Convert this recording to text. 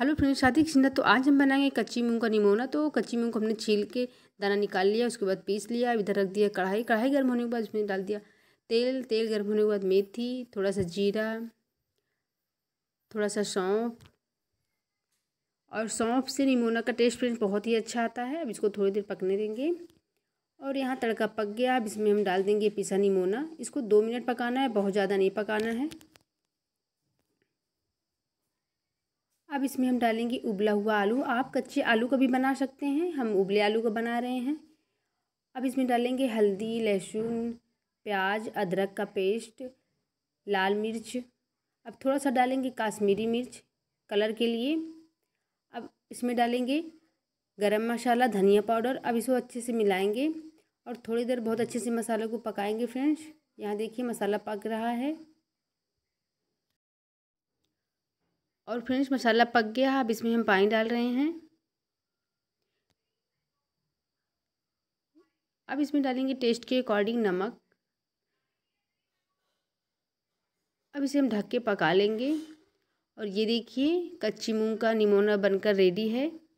hello friends शादी सिंधा तो आज हम बनाएंगे कच्ची मूंग का निमोना तो कच्ची मूंग को हमने छील के दाना निकाल लिया उसके बाद पीस लिया इधर रख दिया कढ़ाई कढ़ाई गर्म होने के बाद उसमें डाल दिया तेल तेल गर्म होने के बाद मेथी थोड़ा सा जीरा थोड़ा सा सौंफ और सौंफ से निमोना का टेस्ट फ्रेंड बहुत ही अच्छा आता है अब इसको थोड़ी देर पकने देंगे और यहाँ तड़का पक गया अब इसमें हम डाल देंगे पिसा निमोना इसको दो मिनट पकाना है बहुत ज़्यादा नहीं पकाना है अब इसमें हम डालेंगे उबला हुआ आलू आप कच्चे आलू का भी बना सकते हैं हम उबले आलू का बना रहे हैं अब इसमें डालेंगे हल्दी लहसुन प्याज अदरक का पेस्ट लाल मिर्च अब थोड़ा सा डालेंगे काश्मीरी मिर्च कलर के लिए अब इसमें डालेंगे गरम मसाला धनिया पाउडर अब इसको अच्छे से मिलाएंगे और थोड़ी देर बहुत अच्छे से मसाले को पकाएंगे फ्रेंड्स यहाँ देखिए मसाला पक रहा है और फ्रेंड्स मसाला पक गया अब इसमें हम पानी डाल रहे हैं अब इसमें डालेंगे टेस्ट के अकॉर्डिंग नमक अब इसे हम ढक के पका लेंगे और ये देखिए कच्ची मूंग का निमोना बनकर रेडी है